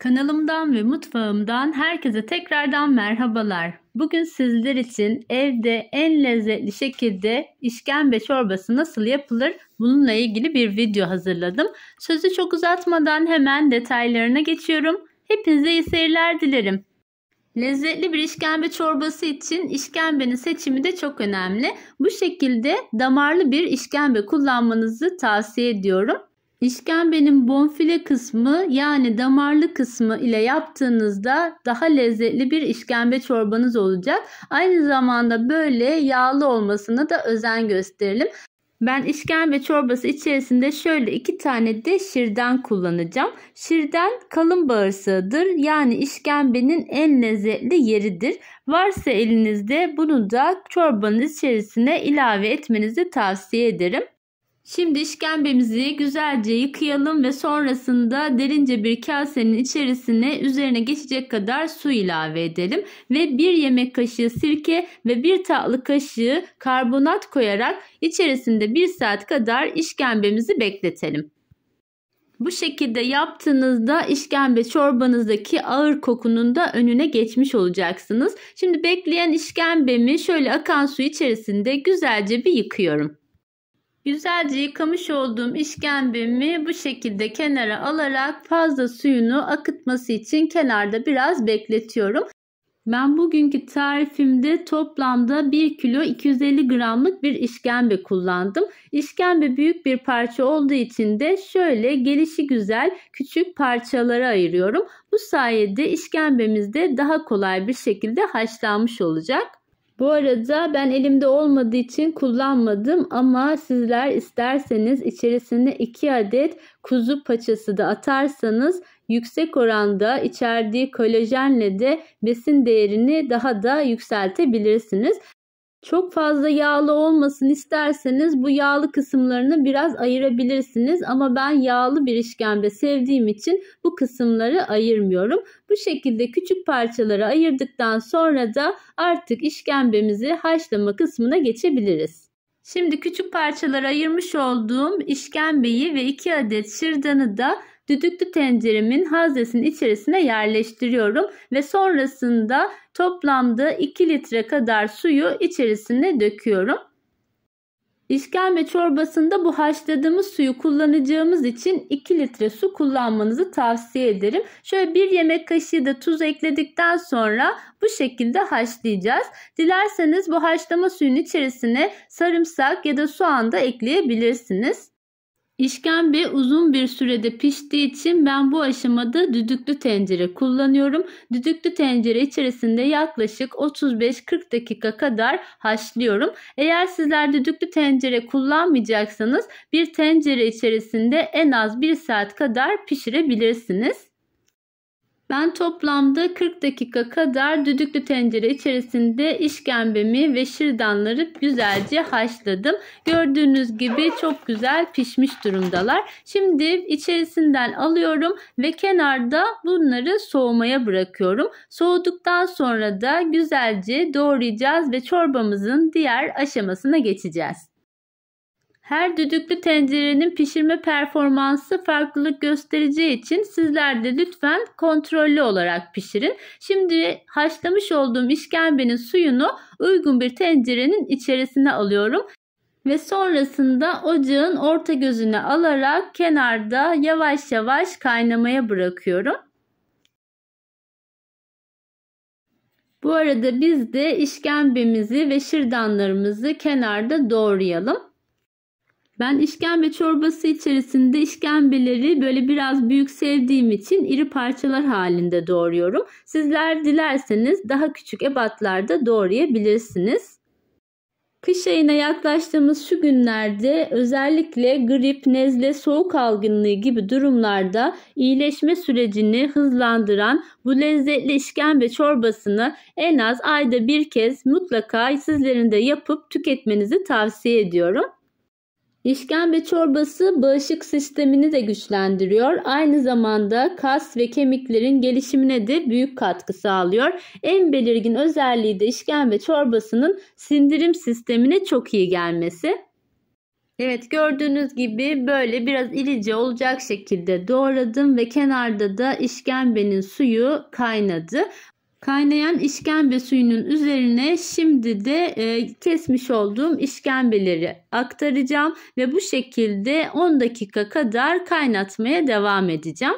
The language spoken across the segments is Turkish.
Kanalımdan ve mutfağımdan herkese tekrardan merhabalar. Bugün sizler için evde en lezzetli şekilde işkembe çorbası nasıl yapılır bununla ilgili bir video hazırladım. Sözü çok uzatmadan hemen detaylarına geçiyorum. Hepinize iyi seyirler dilerim. Lezzetli bir işkembe çorbası için işkembenin seçimi de çok önemli. Bu şekilde damarlı bir işkembe kullanmanızı tavsiye ediyorum. İşkembenin bonfile kısmı yani damarlı kısmı ile yaptığınızda daha lezzetli bir işkembe çorbanız olacak. Aynı zamanda böyle yağlı olmasına da özen gösterelim. Ben işkembe çorbası içerisinde şöyle iki tane de şirden kullanacağım. Şirden kalın bağırsağıdır. Yani işkembenin en lezzetli yeridir. Varsa elinizde bunu da çorbanın içerisine ilave etmenizi tavsiye ederim. Şimdi işkembemizi güzelce yıkayalım ve sonrasında derince bir kasenin içerisine üzerine geçecek kadar su ilave edelim ve bir yemek kaşığı sirke ve bir tatlı kaşığı karbonat koyarak içerisinde bir saat kadar işkembemizi bekletelim. Bu şekilde yaptığınızda işkembe çorbanızdaki ağır kokunun da önüne geçmiş olacaksınız. Şimdi bekleyen işkembemi şöyle akan su içerisinde güzelce bir yıkıyorum. Güzelce yıkamış olduğum işkembemi bu şekilde kenara alarak fazla suyunu akıtması için kenarda biraz bekletiyorum. Ben bugünkü tarifimde toplamda 1 kilo 250 gramlık bir işkembe kullandım. İşkembe büyük bir parça olduğu için de şöyle gelişi güzel küçük parçalara ayırıyorum. Bu sayede işkembemiz de daha kolay bir şekilde haşlanmış olacak. Bu arada ben elimde olmadığı için kullanmadım ama sizler isterseniz içerisine 2 adet kuzu paçası da atarsanız yüksek oranda içerdiği kolajenle de besin değerini daha da yükseltebilirsiniz. Çok fazla yağlı olmasın isterseniz bu yağlı kısımlarını biraz ayırabilirsiniz ama ben yağlı bir işkembe sevdiğim için bu kısımları ayırmıyorum. Bu şekilde küçük parçalara ayırdıktan sonra da artık işkembemizi haşlama kısmına geçebiliriz. Şimdi küçük parçalara ayırmış olduğum işkembeyi ve 2 adet şırdanı da düdüklü tenceremin haznesinin içerisine yerleştiriyorum ve sonrasında Toplamda 2 litre kadar suyu içerisine döküyorum. İşkembe çorbasında bu haşladığımız suyu kullanacağımız için 2 litre su kullanmanızı tavsiye ederim. Şöyle bir yemek kaşığı da tuz ekledikten sonra bu şekilde haşlayacağız. Dilerseniz bu haşlama suyun içerisine sarımsak ya da soğan da ekleyebilirsiniz. İşkembe uzun bir sürede piştiği için ben bu aşamada düdüklü tencere kullanıyorum. Düdüklü tencere içerisinde yaklaşık 35-40 dakika kadar haşlıyorum. Eğer sizler düdüklü tencere kullanmayacaksanız bir tencere içerisinde en az 1 saat kadar pişirebilirsiniz. Ben toplamda 40 dakika kadar düdüklü tencere içerisinde işkembemi ve şırdanları güzelce haşladım. Gördüğünüz gibi çok güzel pişmiş durumdalar. Şimdi içerisinden alıyorum ve kenarda bunları soğumaya bırakıyorum. Soğuduktan sonra da güzelce doğrayacağız ve çorbamızın diğer aşamasına geçeceğiz. Her düdüklü tencerenin pişirme performansı farklılık göstereceği için sizler de lütfen kontrollü olarak pişirin. Şimdi haşlamış olduğum işkembenin suyunu uygun bir tencerenin içerisine alıyorum ve sonrasında ocağın orta gözüne alarak kenarda yavaş yavaş kaynamaya bırakıyorum. Bu arada biz de işkembemizi ve şırdanlarımızı kenarda doğrayalım. Ben işkembe çorbası içerisinde işkembeleri böyle biraz büyük sevdiğim için iri parçalar halinde doğruyorum. Sizler dilerseniz daha küçük ebatlarda doğrayabilirsiniz. Kış ayına yaklaştığımız şu günlerde özellikle grip, nezle, soğuk algınlığı gibi durumlarda iyileşme sürecini hızlandıran bu lezzetli işkembe çorbasını en az ayda bir kez mutlaka sizlerin de yapıp tüketmenizi tavsiye ediyorum. İşkembe çorbası bağışık sistemini de güçlendiriyor. Aynı zamanda kas ve kemiklerin gelişimine de büyük katkı sağlıyor. En belirgin özelliği de işkembe çorbasının sindirim sistemine çok iyi gelmesi. Evet gördüğünüz gibi böyle biraz irice olacak şekilde doğradım ve kenarda da işkembenin suyu kaynadı. Kaynayan işkembe suyunun üzerine şimdi de e, kesmiş olduğum işkembeleri aktaracağım ve bu şekilde 10 dakika kadar kaynatmaya devam edeceğim.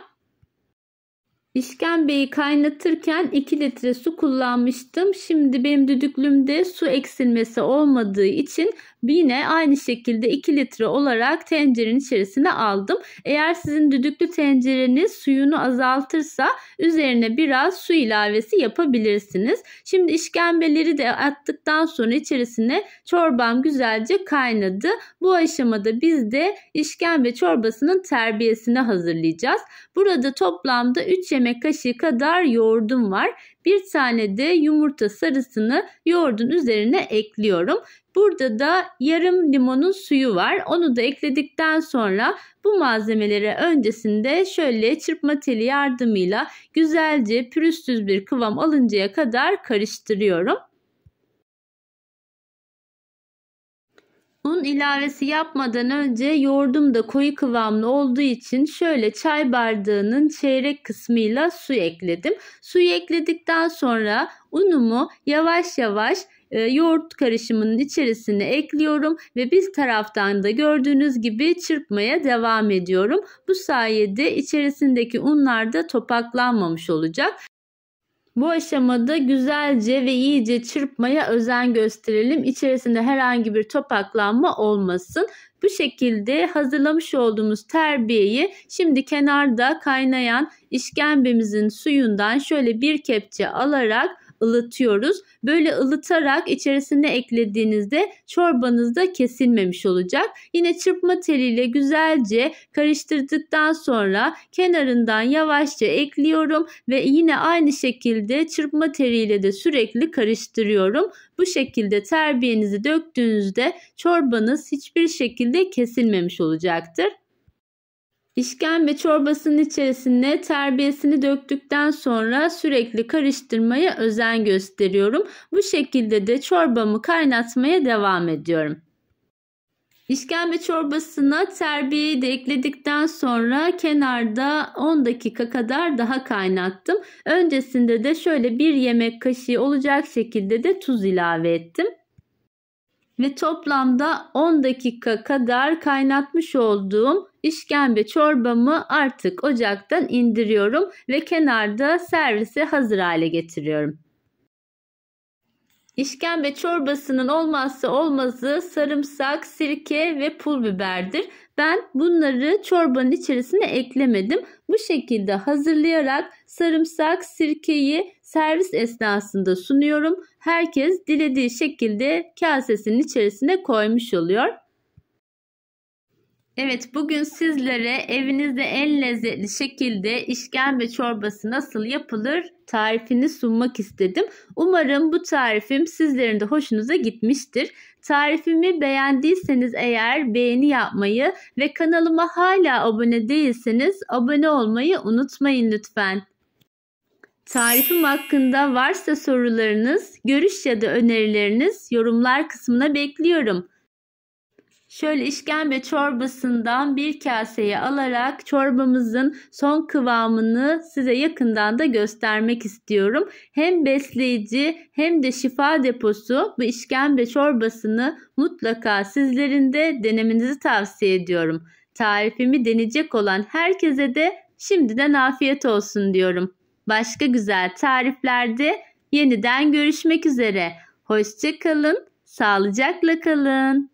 İşkembeyi kaynatırken 2 litre su kullanmıştım. Şimdi benim düdüklümde su eksilmesi olmadığı için Yine aynı şekilde 2 litre olarak tencerenin içerisine aldım. Eğer sizin düdüklü tencereniz suyunu azaltırsa üzerine biraz su ilavesi yapabilirsiniz. Şimdi işkembeleri de attıktan sonra içerisine çorbam güzelce kaynadı. Bu aşamada biz de işkembe çorbasının terbiyesini hazırlayacağız. Burada toplamda 3 yemek kaşığı kadar yoğurdum var. Bir tane de yumurta sarısını yoğurdun üzerine ekliyorum. Burada da yarım limonun suyu var. Onu da ekledikten sonra bu malzemeleri öncesinde şöyle çırpma teli yardımıyla güzelce pürüzsüz bir kıvam alıncaya kadar karıştırıyorum. Un ilavesi yapmadan önce yoğurdum da koyu kıvamlı olduğu için şöyle çay bardağının çeyrek kısmıyla su ekledim. Suyu ekledikten sonra unumu yavaş yavaş e, yoğurt karışımının içerisine ekliyorum ve bir taraftan da gördüğünüz gibi çırpmaya devam ediyorum. Bu sayede içerisindeki unlar da topaklanmamış olacak. Bu aşamada güzelce ve iyice çırpmaya özen gösterelim. İçerisinde herhangi bir topaklanma olmasın. Bu şekilde hazırlamış olduğumuz terbiyeyi şimdi kenarda kaynayan işkembemizin suyundan şöyle bir kepçe alarak ılıtıyoruz. Böyle ılıtarak içerisine eklediğinizde çorbanız da kesilmemiş olacak. Yine çırpma teliyle güzelce karıştırdıktan sonra kenarından yavaşça ekliyorum ve yine aynı şekilde çırpma teriyle de sürekli karıştırıyorum. Bu şekilde terbiyenizi döktüğünüzde çorbanız hiçbir şekilde kesilmemiş olacaktır. İşkembe çorbasının içerisine terbiyesini döktükten sonra sürekli karıştırmaya özen gösteriyorum. Bu şekilde de çorbamı kaynatmaya devam ediyorum. İşkembe çorbasına terbiyeyi de ekledikten sonra kenarda 10 dakika kadar daha kaynattım. Öncesinde de şöyle bir yemek kaşığı olacak şekilde de tuz ilave ettim ve toplamda 10 dakika kadar kaynatmış olduğum İşkembe çorbamı artık ocaktan indiriyorum ve kenarda servise hazır hale getiriyorum. İşkembe çorbasının olmazsa olmazı sarımsak, sirke ve pul biberdir. Ben bunları çorbanın içerisine eklemedim. Bu şekilde hazırlayarak sarımsak, sirkeyi servis esnasında sunuyorum. Herkes dilediği şekilde kasesinin içerisine koymuş oluyor. Evet bugün sizlere evinizde en lezzetli şekilde işkembe çorbası nasıl yapılır tarifini sunmak istedim. Umarım bu tarifim sizlerin de hoşunuza gitmiştir. Tarifimi beğendiyseniz eğer beğeni yapmayı ve kanalıma hala abone değilseniz abone olmayı unutmayın lütfen. Tarifim hakkında varsa sorularınız, görüş ya da önerileriniz yorumlar kısmına bekliyorum. Şöyle işkembe çorbasından bir kaseye alarak çorbamızın son kıvamını size yakından da göstermek istiyorum. Hem besleyici hem de şifa deposu bu işkembe çorbasını mutlaka sizlerin de denemenizi tavsiye ediyorum. Tarifimi deneyecek olan herkese de şimdiden afiyet olsun diyorum. Başka güzel tariflerde yeniden görüşmek üzere. Hoşçakalın, sağlıcakla kalın.